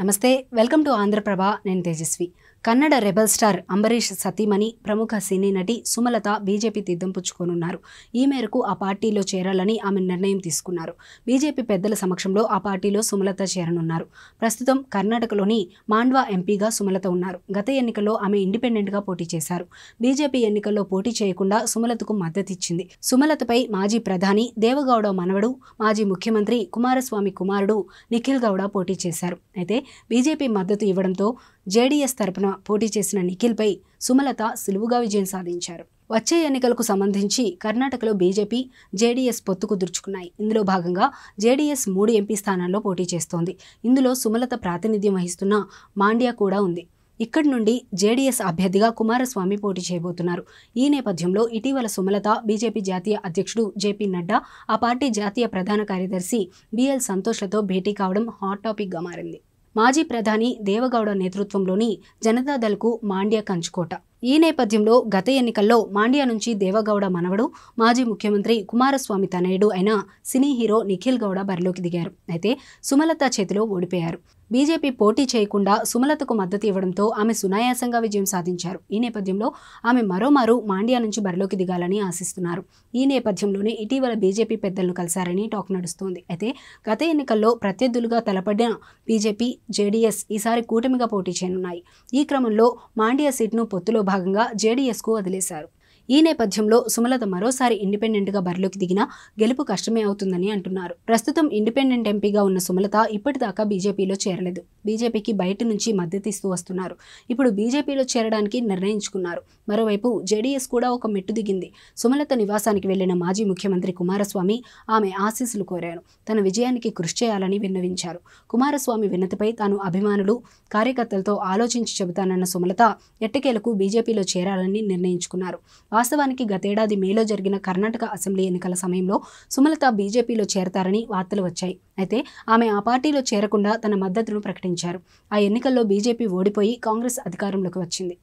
నమస్తే welcome to Andhra Prabha నేను Tejaswi Kannada rebel star Ambareesh సతీమణి ప్రముఖ సినీ నటి సుమలత బీజేపీ తీర్థం పుచ్చుకోనున్నారు ఈ మేరకు ఆ పార్టీలో చేరాలని ఆమె నిర్ణయం తీసుకున్నారు బీజేపీ పెద్దల సమక్షంలో ఆ పార్టీలో సుమలత చేరనున్నారు ప్రస్తుతం కర్ణాటకలోని మాండ్వా ఎంపీగా సుమలత ఉన్నారు గత ఎన్నికల్లో ఆమె ఇండిపెండెంట్గా పోటీ చేశారు బీజేపీ ఎన్నికల్లో పోటీ చేయకుండా సుమలతకు మద్దతిచ్చింది సుమలతపై మాజీ ప్రధాని దేవగౌడ మనవడు మాజీ ముఖ్యమంత్రి కుమారస్వామి కుమారుడు నిఖిల్ గౌడ పోటీ చేశారు అయితే బీజేపీ మద్దతు ఇవ్వడంతో జేడీఎస్ తరపున పోటీ చేసిన నిఖిల్పై సుమలత సులువుగా విజయం సాధించారు వచ్చే ఎన్నికలకు సంబంధించి కర్ణాటకలో బీజేపీ జేడీఎస్ పొత్తు కుదుర్చుకున్నాయి ఇందులో భాగంగా జేడీఎస్ మూడు ఎంపీ స్థానాల్లో పోటీ చేస్తోంది ఇందులో సుమలత ప్రాతినిధ్యం వహిస్తున్న మాండ్యా కూడా ఉంది ఇక్కడి నుండి జేడీఎస్ అభ్యర్థిగా కుమారస్వామి పోటీ చేయబోతున్నారు ఈ నేపథ్యంలో ఇటీవల సుమలత బీజేపీ జాతీయ అధ్యక్షుడు జేపీ నడ్డా ఆ పార్టీ జాతీయ ప్రధాన కార్యదర్శి బిఎల్ సంతోష్లతో భేటీ కావడం హాట్ టాపిక్గా మారింది మాజీ ప్రధాని దేవగౌడ నేతృత్వంలోని కు మాండ్య కంచుకోట ఈ నేపథ్యంలో గత ఎన్నికల్లో మాండ్యా నుంచి దేవగౌడ మనవడు మాజీ ముఖ్యమంత్రి కుమారస్వామి తనయుడు అయిన సినీ హీరో నిఖిల్ గౌడ బరిలోకి దిగారు అయితే సుమలత చేతిలో ఓడిపోయారు బీజేపీ పోటీ చేయకుండా సుమలతకు మద్దతు ఇవ్వడంతో ఆమె సునాయాసంగా విజయం సాధించారు ఈ నేపథ్యంలో ఆమె మరోమారు మాండ్యా నుంచి బరిలోకి దిగాలని ఆశిస్తున్నారు ఈ నేపథ్యంలోనే ఇటీవల బీజేపీ పెద్దలను కలిశారని టాక్ నడుస్తోంది అయితే గత ఎన్నికల్లో ప్రత్యర్థులుగా తలపడిన బీజేపీ జేడీఎస్ ఈసారి కూటమిగా పోటీ చేయనున్నాయి ఈ క్రమంలో మాండ్యా సీట్ను పొత్తులో భాగంగా జేడీఎస్కు వదిలేశారు ఈ నేపథ్యంలో సుమలత మరోసారి ఇండిపెండెంట్గా బరిలోకి దిగినా గెలుపు కష్టమే అవుతుందని అంటున్నారు ప్రస్తుతం ఇండిపెండెంట్ ఎంపీగా ఉన్న సుమలత ఇప్పటిదాకా బీజేపీలో చేరలేదు బీజేపీకి బయట నుంచి మద్దతిస్తూ వస్తున్నారు ఇప్పుడు బీజేపీలో చేరడానికి నిర్ణయించుకున్నారు మరోవైపు జేడీఎస్ కూడా ఒక మెట్టు దిగింది సుమలత నివాసానికి వెళ్లిన మాజీ ముఖ్యమంత్రి కుమారస్వామి ఆమె ఆశీస్సులు కోరారు తన విజయానికి కృషి చేయాలని విన్నవించారు కుమారస్వామి విన్నతిపై తాను అభిమానులు కార్యకర్తలతో ఆలోచించి చెబుతానన్న సుమలత ఎట్టకేలకు బీజేపీలో చేరాలని నిర్ణయించుకున్నారు వాస్తవానికి గతేడాది మేలో జరిగిన కర్ణాటక అసెంబ్లీ ఎన్నికల సమయంలో సుమలత బీజేపీలో చేరతారని వార్తలు వచ్చాయి అయితే ఆమె ఆ పార్టీలో చేరకుండా తన మద్దతును ప్రకటించారు ప్రకటించారు ఆ ఎన్నికల్లో బీజేపీ ఓడిపోయి కాంగ్రెస్ అధికారంలోకి వచ్చింది